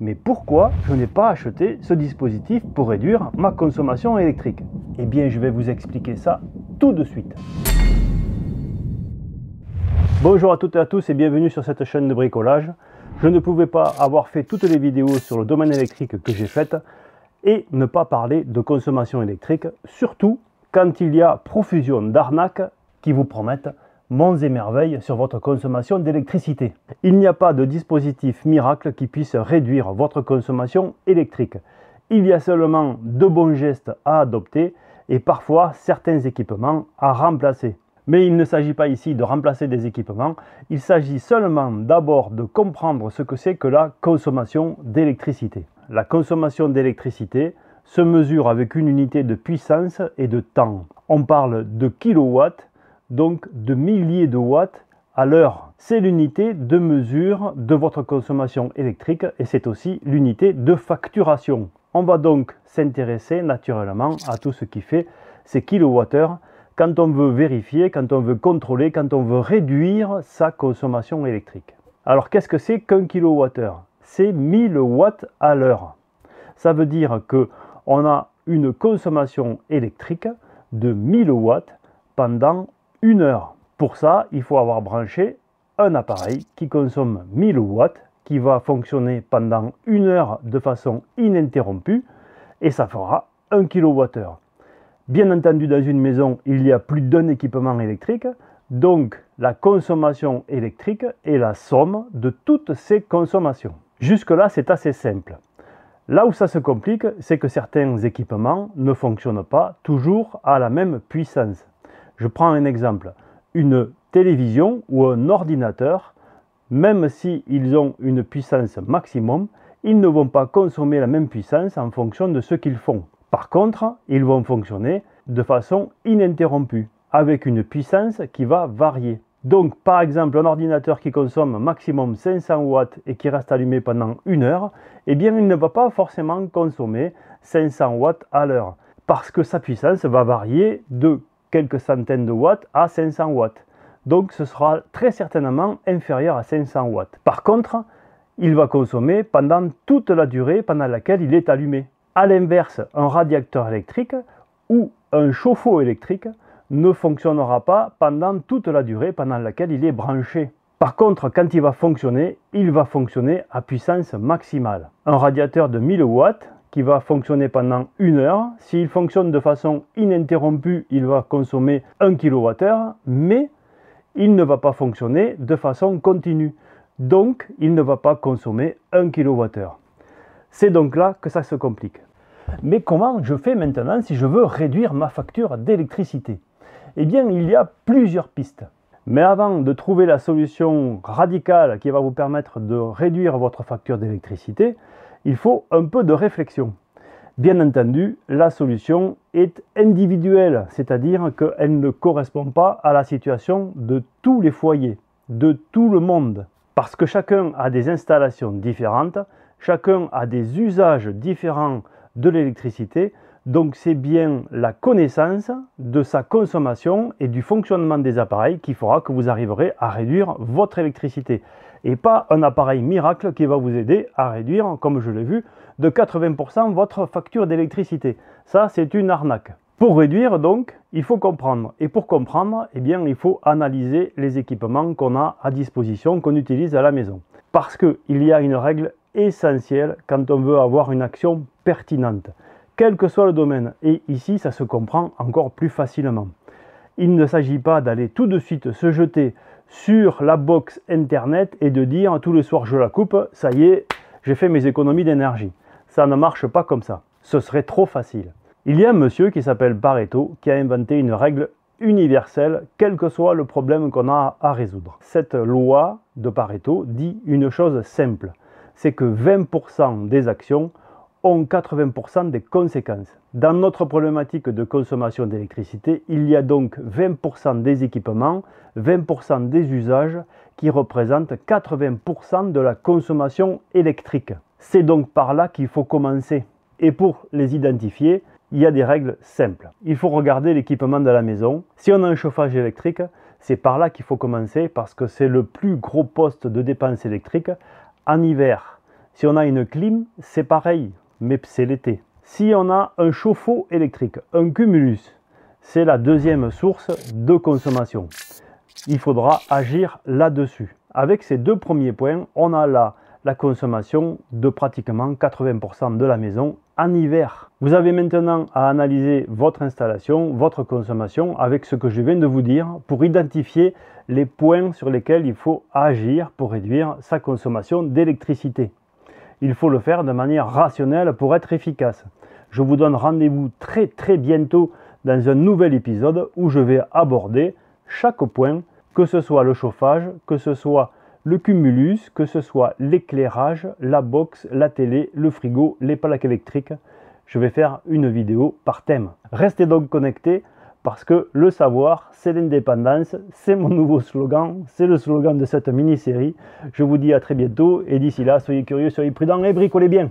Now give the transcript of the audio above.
mais pourquoi je n'ai pas acheté ce dispositif pour réduire ma consommation électrique Eh bien, je vais vous expliquer ça tout de suite. Bonjour à toutes et à tous et bienvenue sur cette chaîne de bricolage. Je ne pouvais pas avoir fait toutes les vidéos sur le domaine électrique que j'ai faites et ne pas parler de consommation électrique, surtout quand il y a profusion d'arnaques qui vous promettent monts et merveilles sur votre consommation d'électricité. Il n'y a pas de dispositif miracle qui puisse réduire votre consommation électrique. Il y a seulement de bons gestes à adopter et parfois certains équipements à remplacer. Mais il ne s'agit pas ici de remplacer des équipements, il s'agit seulement d'abord de comprendre ce que c'est que la consommation d'électricité. La consommation d'électricité se mesure avec une unité de puissance et de temps. On parle de kilowatts donc de milliers de watts à l'heure. C'est l'unité de mesure de votre consommation électrique et c'est aussi l'unité de facturation. On va donc s'intéresser naturellement à tout ce qui fait ces kilowattheures quand on veut vérifier, quand on veut contrôler, quand on veut réduire sa consommation électrique. Alors qu'est-ce que c'est qu'un kilowattheure C'est 1000 watts à l'heure. Ça veut dire que on a une consommation électrique de 1000 watts pendant une heure. Pour ça, il faut avoir branché un appareil qui consomme 1000 watts, qui va fonctionner pendant une heure de façon ininterrompue, et ça fera 1 kWh. Bien entendu, dans une maison, il y a plus d'un équipement électrique, donc la consommation électrique est la somme de toutes ces consommations. Jusque-là, c'est assez simple. Là où ça se complique, c'est que certains équipements ne fonctionnent pas toujours à la même puissance. Je prends un exemple. Une télévision ou un ordinateur, même s'ils ont une puissance maximum, ils ne vont pas consommer la même puissance en fonction de ce qu'ils font. Par contre, ils vont fonctionner de façon ininterrompue, avec une puissance qui va varier. Donc, par exemple, un ordinateur qui consomme maximum 500 watts et qui reste allumé pendant une heure, eh bien, il ne va pas forcément consommer 500 watts à l'heure, parce que sa puissance va varier de centaines de watts à 500 watts. Donc ce sera très certainement inférieur à 500 watts. Par contre, il va consommer pendant toute la durée pendant laquelle il est allumé. à l'inverse, un radiateur électrique ou un chauffe-eau électrique ne fonctionnera pas pendant toute la durée pendant laquelle il est branché. Par contre, quand il va fonctionner, il va fonctionner à puissance maximale. Un radiateur de 1000 watts qui va fonctionner pendant une heure. S'il fonctionne de façon ininterrompue, il va consommer 1 kWh, mais il ne va pas fonctionner de façon continue. Donc, il ne va pas consommer 1 kWh. C'est donc là que ça se complique. Mais comment je fais maintenant si je veux réduire ma facture d'électricité Eh bien, il y a plusieurs pistes. Mais avant de trouver la solution radicale qui va vous permettre de réduire votre facture d'électricité, il faut un peu de réflexion. Bien entendu, la solution est individuelle, c'est-à-dire qu'elle ne correspond pas à la situation de tous les foyers, de tout le monde. Parce que chacun a des installations différentes, chacun a des usages différents de l'électricité, donc c'est bien la connaissance de sa consommation et du fonctionnement des appareils qui fera que vous arriverez à réduire votre électricité et pas un appareil miracle qui va vous aider à réduire, comme je l'ai vu, de 80% votre facture d'électricité. Ça, c'est une arnaque. Pour réduire, donc, il faut comprendre. Et pour comprendre, eh bien, il faut analyser les équipements qu'on a à disposition, qu'on utilise à la maison. Parce qu'il y a une règle essentielle quand on veut avoir une action pertinente, quel que soit le domaine. Et ici, ça se comprend encore plus facilement. Il ne s'agit pas d'aller tout de suite se jeter sur la box internet et de dire tous les soirs je la coupe, ça y est, j'ai fait mes économies d'énergie. Ça ne marche pas comme ça. Ce serait trop facile. Il y a un monsieur qui s'appelle Pareto qui a inventé une règle universelle, quel que soit le problème qu'on a à résoudre. Cette loi de Pareto dit une chose simple, c'est que 20% des actions 80% des conséquences. Dans notre problématique de consommation d'électricité, il y a donc 20% des équipements, 20% des usages qui représentent 80% de la consommation électrique. C'est donc par là qu'il faut commencer. Et pour les identifier, il y a des règles simples. Il faut regarder l'équipement de la maison. Si on a un chauffage électrique, c'est par là qu'il faut commencer parce que c'est le plus gros poste de dépenses électrique en hiver. Si on a une clim, c'est pareil mais c'est l'été. Si on a un chauffe-eau électrique, un cumulus, c'est la deuxième source de consommation. Il faudra agir là-dessus. Avec ces deux premiers points, on a là la consommation de pratiquement 80% de la maison en hiver. Vous avez maintenant à analyser votre installation, votre consommation avec ce que je viens de vous dire pour identifier les points sur lesquels il faut agir pour réduire sa consommation d'électricité il faut le faire de manière rationnelle pour être efficace. Je vous donne rendez-vous très très bientôt dans un nouvel épisode où je vais aborder chaque point, que ce soit le chauffage, que ce soit le cumulus, que ce soit l'éclairage, la box, la télé, le frigo, les plaques électriques. Je vais faire une vidéo par thème. Restez donc connectés parce que le savoir, c'est l'indépendance, c'est mon nouveau slogan, c'est le slogan de cette mini-série. Je vous dis à très bientôt et d'ici là, soyez curieux, soyez prudents et bricolez bien.